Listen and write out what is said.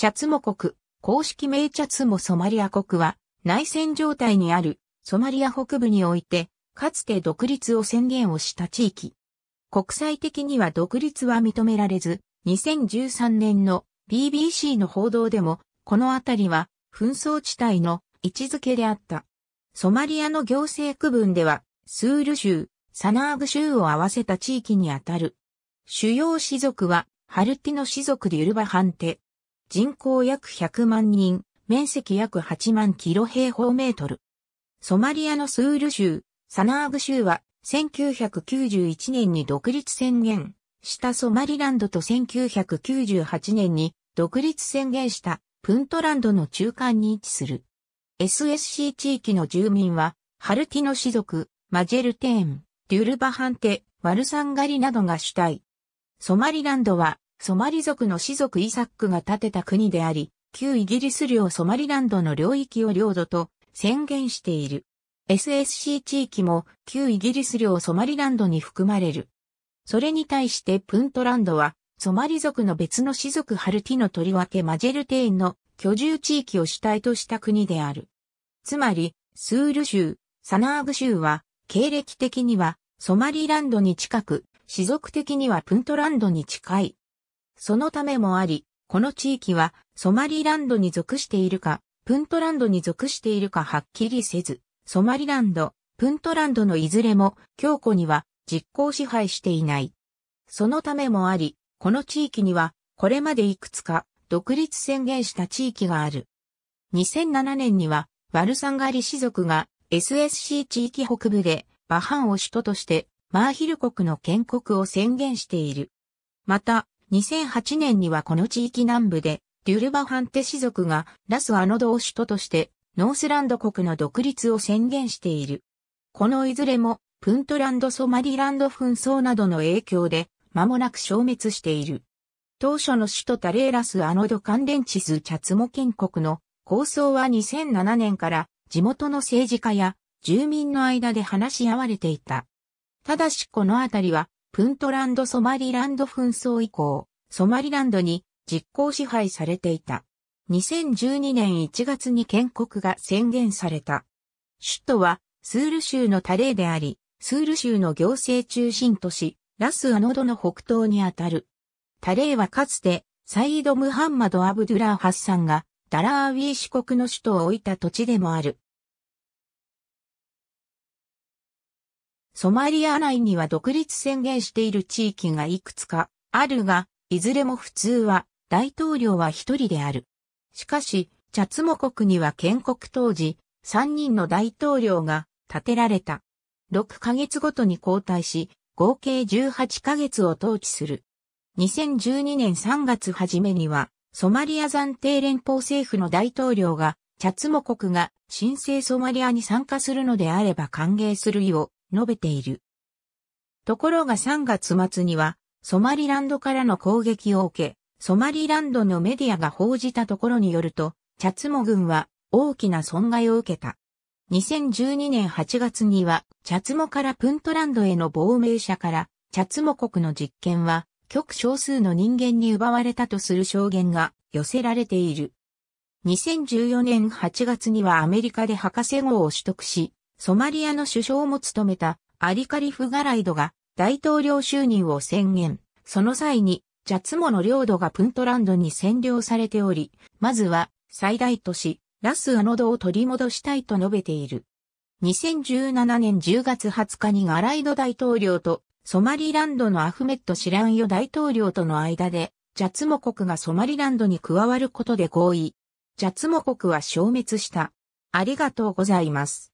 チャツモ国、公式名チャツモソマリア国は、内戦状態にあるソマリア北部において、かつて独立を宣言をした地域。国際的には独立は認められず、2013年の BBC の報道でも、この辺りは紛争地帯の位置づけであった。ソマリアの行政区分では、スール州、サナーグ州を合わせた地域にあたる。主要氏族は、ハルティの氏族でユルバハンテ、人口約100万人、面積約8万キロ平方メートル。ソマリアのスール州、サナーグ州は、1991年に独立宣言したソマリランドと1998年に独立宣言したプントランドの中間に位置する。SSC 地域の住民は、ハルティノ氏族、マジェルテーン、デュルバハンテ、ワルサンガリなどが主体。ソマリランドはソマリ族の氏族イサックが建てた国であり、旧イギリス領ソマリランドの領域を領土と宣言している。SSC 地域も旧イギリス領ソマリランドに含まれる。それに対してプントランドはソマリ族の別の氏族ハルティのとりわけマジェルテインの居住地域を主体とした国である。つまり、スール州、サナーグ州は経歴的にはソマリランドに近く、氏族的にはプントランドに近い。そのためもあり、この地域はソマリランドに属しているか、プントランドに属しているかはっきりせず、ソマリランド、プントランドのいずれも強固には実効支配していない。そのためもあり、この地域にはこれまでいくつか独立宣言した地域がある。2007年にはワルサンガリ氏族が SSC 地域北部でバハンを首都としてマーヒル国の建国を宣言している。また、2008年にはこの地域南部で、デュルバハンテ氏族がラスアノドを首都として、ノースランド国の独立を宣言している。このいずれも、プントランド・ソマリランド紛争などの影響で、間もなく消滅している。当初の首都タレーラス・アノド・関連地図チャツモ建国の構想は2007年から地元の政治家や住民の間で話し合われていた。ただしこの辺りはプントランド・ソマリランド紛争以降、ソマリランドに実効支配されていた。2012年1月に建国が宣言された。首都はスール州のタレーであり、スール州の行政中心都市、ラスアノドの北東にあたる。タレーはかつて、サイード・ムハンマド・アブドゥラー・ハッサンが、ダラーウィー四国の首都を置いた土地でもある。ソマリア内には独立宣言している地域がいくつかあるが、いずれも普通は大統領は一人である。しかし、チャツモ国には建国当時、三人の大統領が建てられた。6ヶ月ごとに交代し、合計18ヶ月を統治する。2012年3月初めには、ソマリア暫定連邦政府の大統領が、チャツモ国が申請ソマリアに参加するのであれば歓迎するよう、述べている。ところが3月末には、ソマリランドからの攻撃を受け、ソマリランドのメディアが報じたところによると、チャツモ軍は大きな損害を受けた。2012年8月には、チャツモからプントランドへの亡命者から、チャツモ国の実権は、極少数の人間に奪われたとする証言が寄せられている。2014年8月にはアメリカで博士号を取得し、ソマリアの首相も務めたアリカリフ・ガライドが大統領就任を宣言。その際に、ジャツモの領土がプントランドに占領されており、まずは最大都市、ラスアノドを取り戻したいと述べている。2017年10月20日にガライド大統領とソマリランドのアフメット・シランヨ大統領との間で、ジャツモ国がソマリランドに加わることで合意。ジャツモ国は消滅した。ありがとうございます。